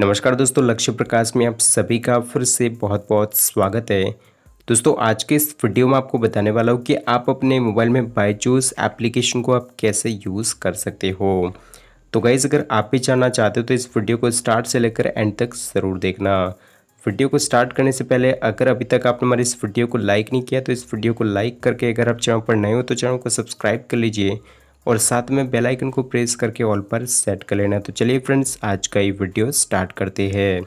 नमस्कार दोस्तों लक्ष्य प्रकाश में आप सभी का फिर से बहुत बहुत स्वागत है दोस्तों आज के इस वीडियो में आपको बताने वाला हूँ कि आप अपने मोबाइल में बाईजूस एप्लीकेशन को आप कैसे यूज़ कर सकते हो तो गाइज़ अगर आप भी जानना चाहते हो तो इस वीडियो को स्टार्ट से लेकर एंड तक ज़रूर देखना वीडियो को स्टार्ट करने से पहले अगर अभी तक आपने हमारे इस वीडियो को लाइक नहीं किया तो इस वीडियो को लाइक करके अगर आप चैनल पर नए हो तो चैनल को सब्सक्राइब कर लीजिए और साथ में बेल आइकन को प्रेस करके ऑल पर सेट कर लेना तो चलिए फ्रेंड्स आज का ये वीडियो स्टार्ट करते हैं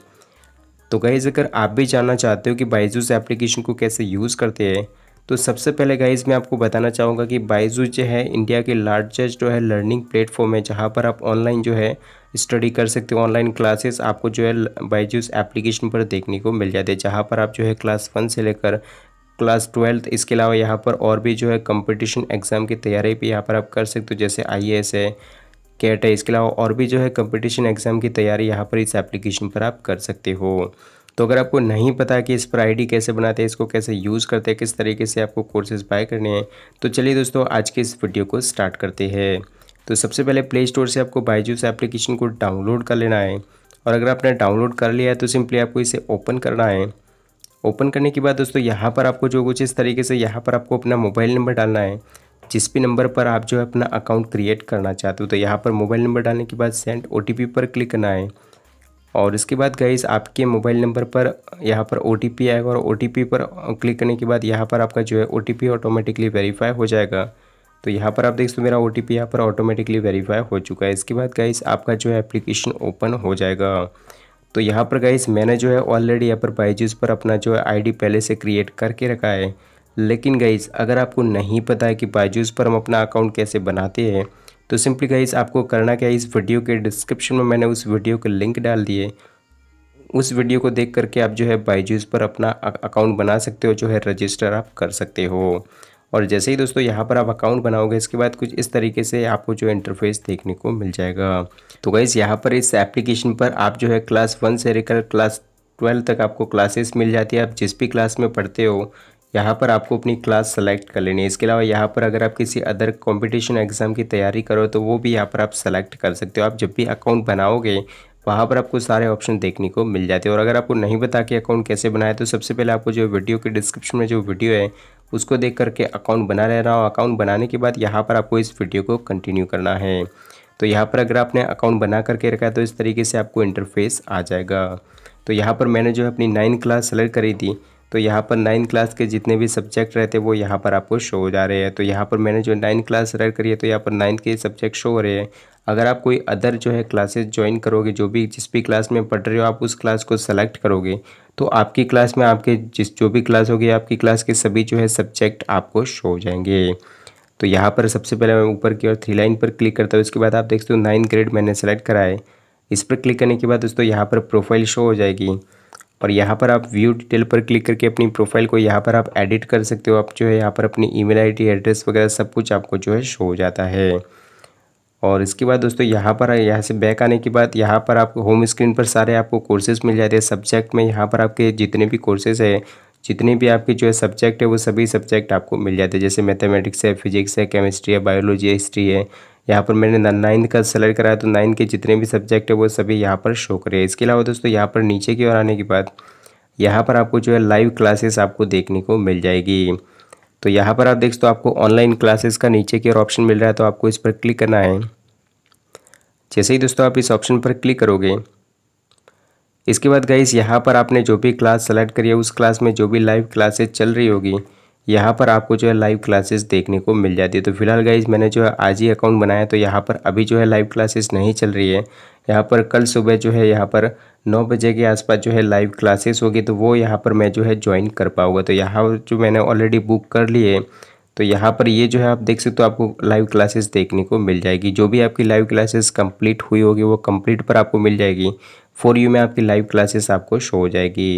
तो गाइज़ अगर आप भी जानना चाहते हो कि बाइजूस एप्लीकेशन को कैसे यूज़ करते हैं तो सबसे पहले गाइज मैं आपको बताना चाहूँगा कि बाइजूस जो है इंडिया के लार्जेस्ट जो है लर्निंग प्लेटफॉर्म है जहाँ पर आप ऑनलाइन जो है स्टडी कर सकते हो ऑनलाइन क्लासेस आपको जो है बाइजूस एप्लीकेशन पर देखने को मिल जाते हैं जहाँ पर आप जो है क्लास वन से लेकर क्लास ट्वेल्थ इसके अलावा यहाँ पर और भी जो है कंपटीशन एग्ज़ाम की तैयारी भी यहाँ पर आप कर सकते हो जैसे आई है कैट है इसके अलावा और भी जो है कंपटीशन एग्ज़ाम की तैयारी यहाँ पर इस एप्लीकेशन पर आप कर सकते हो तो अगर आपको नहीं पता कि इस पर आईडी कैसे बनाते हैं इसको कैसे यूज़ करते हैं किस तरीके से आपको कोर्सेज बाय करने हैं तो चलिए दोस्तों आज के इस वीडियो को स्टार्ट करते हैं तो सबसे पहले प्ले स्टोर से आपको बायजूस एप्लीकेशन को डाउनलोड कर लेना है और अगर आपने डाउनलोड कर लिया है तो सिंपली आपको इसे ओपन करना है ओपन करने के बाद दोस्तों यहाँ पर आपको जो कुछ इस तरीके से यहाँ पर आपको अपना मोबाइल नंबर डालना है जिस भी नंबर पर आप जो है अपना अकाउंट क्रिएट करना चाहते हो तो यहाँ पर मोबाइल नंबर डालने के बाद सेंड ओ पर क्लिक करना है और इसके बाद गाइज आपके मोबाइल नंबर पर यहाँ पर ओ आएगा और ओ पर क्लिक करने के बाद यहाँ पर आपका जो है ओ ऑटोमेटिकली वेरीफाई हो जाएगा तो यहाँ पर आप देख सकते मेरा ओ टी यहाँ पर ऑटोमेटिकली वेरीफाई हो चुका है इसके बाद गाइज आपका जो है एप्लीकेशन ओपन हो जाएगा तो यहाँ पर गाइस मैंने जो है ऑलरेडी यहाँ पर बाईजूस पर अपना जो है आईडी पहले से क्रिएट करके रखा है लेकिन गाइस अगर आपको नहीं पता है कि बाईजूस पर हम अपना अकाउंट कैसे बनाते हैं तो सिंपली गाइस आपको करना क्या है इस वीडियो के डिस्क्रिप्शन में मैंने उस वीडियो के लिंक डाल दिए उस वीडियो को देख करके आप जो है बाईजूस पर अपना अकाउंट बना सकते हो जो है रजिस्टर आप कर सकते हो और जैसे ही दोस्तों यहाँ पर आप अकाउंट बनाओगे इसके बाद कुछ इस तरीके से आपको जो इंटरफेस देखने को मिल जाएगा तो गैस यहाँ पर इस एप्लीकेशन पर आप जो है क्लास वन से लेकर क्लास ट्वेल्व तक आपको क्लासेस मिल जाती है आप जिस भी क्लास में पढ़ते हो यहाँ पर आपको अपनी क्लास सेलेक्ट कर लेनी है इसके अलावा यहाँ पर अगर आप किसी अदर कंपटीशन एग्ज़ाम की तैयारी करो तो वो भी यहाँ पर आप सेलेक्ट कर सकते हो आप जब भी अकाउंट बनाओगे वहाँ पर आपको सारे ऑप्शन देखने को मिल जाते हैं और अगर आपको नहीं बता कि अकाउंट कैसे बनाए तो सबसे पहले आपको जो वीडियो के डिस्क्रिप्शन में जो वीडियो है उसको देख करके अकाउंट बना ले रहा हूँ अकाउंट बनाने के बाद यहाँ पर आपको इस वीडियो को कंटिन्यू करना है तो यहाँ पर अगर आपने अकाउंट बना करके रखा है तो इस तरीके से आपको इंटरफेस आ जाएगा तो यहाँ पर मैंने जो है अपनी नाइन क्लास सेलेक्ट करी थी तो यहाँ पर नाइन क्लास के जितने भी सब्जेक्ट रहते वो यहाँ पर आपको शो हो जा रहे हैं तो यहाँ पर मैंने जो नाइन क्लास रेड करी है तो यहाँ पर नाइन्थ के सब्जेक्ट शो हो रहे हैं अगर आप कोई अदर जो है क्लासेस ज्वाइन करोगे जो भी जिस भी क्लास में पढ़ रहे हो आप उस क्लास को सेलेक्ट करोगे तो आपकी क्लास में आपके जिस जो भी क्लास होगी आपकी क्लास के सभी जो है सब्जेक्ट आपको शो हो जाएंगे तो यहाँ पर सबसे पहले मैं ऊपर की ओर थ्री लाइन पर क्लिक करता हूँ उसके बाद आप देखते हो नाइन ग्रेड मैंने सेलेक्ट करा है इस पर क्लिक करने के बाद दोस्तों यहाँ पर प्रोफाइल शो हो जाएगी और यहाँ पर आप व्यू डिटेल पर क्लिक करके अपनी प्रोफाइल को यहाँ पर आप एडिट कर सकते हो आप जो है यहाँ पर अपनी ईमेल आईडी एड्रेस वगैरह सब कुछ आपको जो है शो हो जाता है और इसके बाद दोस्तों यहाँ पर यहाँ से बैक आने के बाद यहाँ पर आपको होम स्क्रीन पर सारे आपको कोर्सेज मिल जाते हैं सब्जेक्ट में यहाँ पर आपके जितने भी कोर्सेज है जितने भी आपके जो है सब्जेक्ट है वो सभी सब्जेक्ट आपको मिल जाते हैं जैसे मैथमेटिक्स है फिजिक्स है केमिस्ट्री है बायोलॉजी है हिस्ट्री है यहाँ पर मैंने नाइन्थ का सेलेक्ट कराया तो नाइन्थ के जितने भी सब्जेक्ट है वो सभी यहाँ पर शो करे इसके अलावा दोस्तों यहाँ पर नीचे की ओर आने के बाद यहाँ पर आपको जो है लाइव क्लासेस आपको देखने को मिल जाएगी तो यहाँ पर आप देख सकते हो आपको ऑनलाइन क्लासेस का नीचे की ओर ऑप्शन मिल रहा है तो आपको इस पर क्लिक करना है जैसे ही दोस्तों आप इस ऑप्शन पर क्लिक करोगे इसके बाद गाइस यहाँ पर आपने जो भी क्लास सेलेक्ट करी है उस क्लास में जो भी लाइव क्लासेस चल रही होगी यहाँ पर आपको जो है लाइव क्लासेस देखने को मिल जाती है तो फिलहाल गाइज मैंने जो है आज ही अकाउंट बनाया तो यहाँ पर अभी जो है लाइव क्लासेस नहीं चल रही है यहाँ पर कल सुबह जो है यहाँ पर नौ बजे के आसपास जो है लाइव क्लासेस होगी तो वो यहाँ पर मैं जो है ज्वाइन कर पाऊँगा तो यहाँ जो मैंने ऑलरेडी बुक कर ली है तो यहाँ पर ये जो है आप देख सकते हो आपको लाइव क्लासेस देखने को मिल जाएगी जो भी आपकी लाइव क्लासेस कंप्लीट हुई होगी वो कंप्लीट पर आपको मिल जाएगी फॉर यू में आपकी लाइव क्लासेस आपको शो हो जाएगी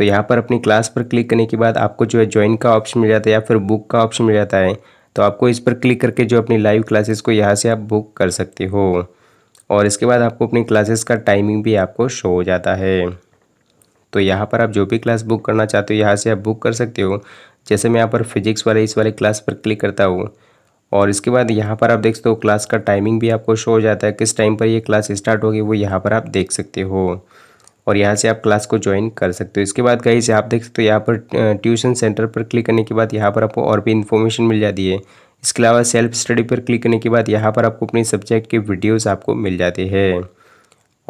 तो यहाँ पर अपनी क्लास पर क्लिक करने के बाद आपको जो है ज्वाइन का ऑप्शन मिल जाता है या फिर बुक का ऑप्शन मिल जाता है तो आपको इस पर क्लिक करके जो अपनी लाइव क्लासेस को यहाँ से आप बुक कर सकते हो और इसके बाद आपको अपनी क्लासेस का टाइमिंग भी आपको शो हो जाता है तो यहाँ पर आप जो भी क्लास बुक करना चाहते हो यहाँ से आप बुक कर सकते हो जैसे मैं यहाँ पर फिजिक्स वाले इस वाले क्लास पर क्लिक करता हूँ और इसके बाद यहाँ पर आप देख सकते हो क्लास का टाइमिंग भी आपको शो हो जाता है किस टाइम पर ये क्लास स्टार्ट होगी वो यहाँ पर आप देख सकते हो और यहाँ से आप क्लास को ज्वाइन कर सकते हो इसके बाद कहीं से आप देख सकते हो यहाँ पर ट्यूशन सेंटर पर क्लिक करने के बाद यहाँ पर आपको और भी इन्फॉर्मेशन मिल जाती है इसके अलावा सेल्फ स्टडी पर क्लिक करने के बाद यहाँ पर आपको अपने सब्जेक्ट के वीडियोज़ आपको मिल जाते हैं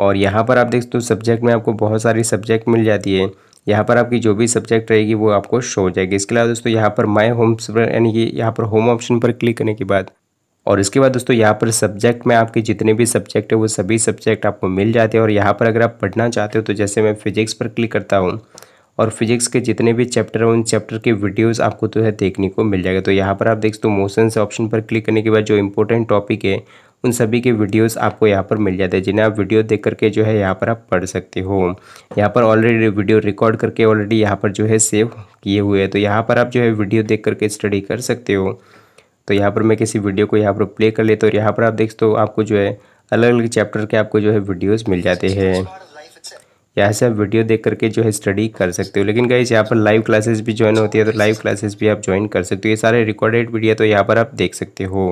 और यहाँ पर आप देख सकते हो सब्जेक्ट में आपको बहुत सारी सब्जेक्ट मिल जाती है यहाँ पर आपकी जो भी सब्जेक्ट रहेगी वो आपको शो हो जाएगी इसके अलावा दोस्तों यहाँ पर माई होम्स यानी कि यहाँ पर होम ऑप्शन पर क्लिक करने के बाद और इसके बाद दोस्तों यहाँ पर सब्जेक्ट में आपके जितने भी सब्जेक्ट है वो सभी सब्जेक्ट आपको मिल जाते हैं और यहाँ पर अगर आप पढ़ना चाहते हो तो जैसे मैं फिजिक्स पर क्लिक करता हूँ और फिजिक्स के जितने भी चैप्टर हैं उन चैप्टर के वीडियोस आपको तो है देखने को मिल जाएगा तो यहाँ पर आप देख सकते हो मोशन से ऑप्शन पर क्लिक करने के बाद जो इंपॉर्टेंट टॉपिक है उन सभी के वीडियोस आपको यहाँ पर मिल जाते हैं जिन्हें आप वीडियो देख करके जो है यहाँ पर आप पढ़ सकते हो यहाँ पर ऑलरेडी वीडियो रिकॉर्ड करके ऑलरेडी यहाँ पर जो है सेव किए हुए हैं तो यहाँ पर आप जो है वीडियो देख करके स्टडी कर सकते हो तो यहाँ पर मैं किसी वीडियो को यहाँ पर प्ले कर लेता हूँ और यहाँ पर आप देख सकते हो आपको जो है अलग अलग चैप्टर के आपको जो है वीडियोज़ मिल जाते हैं यहाँ से आप वीडियो देख करके जो है स्टडी कर सकते हो लेकिन गाइज यहाँ पर लाइव क्लासेस भी ज्वाइन होती है तो लाइव क्लासेस भी आप ज्वाइन कर सकते हो ये सारे रिकॉर्डेड वीडियो तो यहाँ पर आप देख सकते हो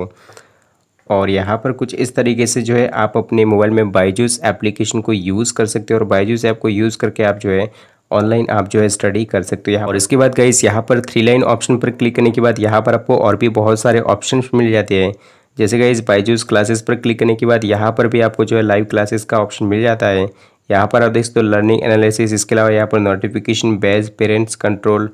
और यहाँ पर कुछ इस तरीके से जो है आप अपने मोबाइल में बाईजूस एप्लीकेशन को यूज़ कर सकते हो और बाईजूस ऐप को यूज़ करके आप जो है ऑनलाइन आप जो है स्टडी कर सकते हो यहाँ और इसके बाद इस यहाँ पर थ्री लाइन ऑप्शन पर क्लिक करने के बाद यहाँ पर आपको और भी बहुत सारे ऑप्शन मिल जाते हैं जैसे इस बाइजूस क्लासेस पर क्लिक करने के बाद यहाँ पर भी आपको जो है लाइव क्लासेस का ऑप्शन मिल जाता है यहाँ पर आप देख सकते हो लर्निंग एनालिसिस इसके अलावा यहाँ पर नोटिफिकेशन बैज पेरेंट्स कंट्रोल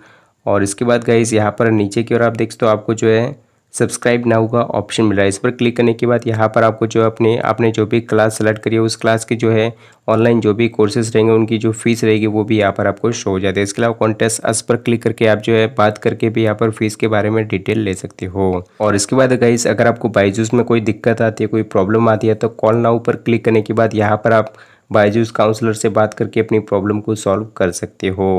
और इसके बाद गई यहाँ पर नीचे की ओर आप देख सकते हो आपको जो है सब्सक्राइब नाउ का ऑप्शन मिल रहा है इस पर क्लिक करने के बाद यहाँ पर आपको जो अपने आपने जो भी क्लास सेलेक्ट करी है उस क्लास के जो है ऑनलाइन जो भी कोर्सेज रहेंगे उनकी जो फीस रहेगी वो भी यहाँ पर आपको शो हो जाती है इसके अलावा कॉन्टेस्ट अस पर क्लिक करके आप जो है बात करके भी यहाँ पर फीस के बारे में डिटेल ले सकते हो और इसके बाद गाइस अगर आपको बाइजूस में कोई दिक्कत आती है कोई प्रॉब्लम आती है तो कॉल नाउ पर क्लिक करने के बाद यहाँ पर आप बाइजूस काउंसलर से बात करके अपनी प्रॉब्लम को सॉल्व कर सकते हो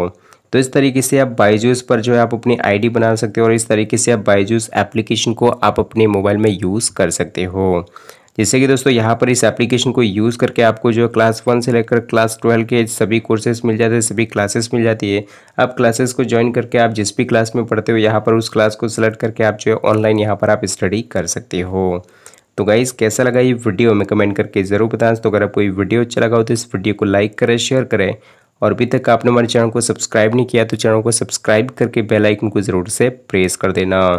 तो इस तरीके से आप बाईजूस पर जो है आप अपनी आईडी बना सकते हो और इस तरीके से आप बाईजूस एप्लीकेशन को आप अपने मोबाइल में यूज़ कर सकते हो जैसे कि दोस्तों यहाँ पर इस एप्लीकेशन को यूज़ करके आपको जो क्लास वन से लेकर क्लास ट्वेल्व के सभी कोर्सेज मिल जाते हैं सभी क्लासेस मिल जाती है आप क्लासेस को ज्वाइन करके आप जिस भी क्लास में पढ़ते हो यहाँ पर उस क्लास को सिलेक्ट करके आप जो है ऑनलाइन यहाँ पर आप स्टडी कर सकते हो तो गाइज़ कैसा लगा ये वीडियो में कमेंट करके ज़रूर बताएं तो अगर आपको ये वीडियो अच्छा लगा हो तो इस वीडियो को लाइक करें शेयर करें और अभी तक आपने हमारे चैनल को सब्सक्राइब नहीं किया तो चैनल को सब्सक्राइब करके बेल आइकन को ज़रूर से प्रेस कर देना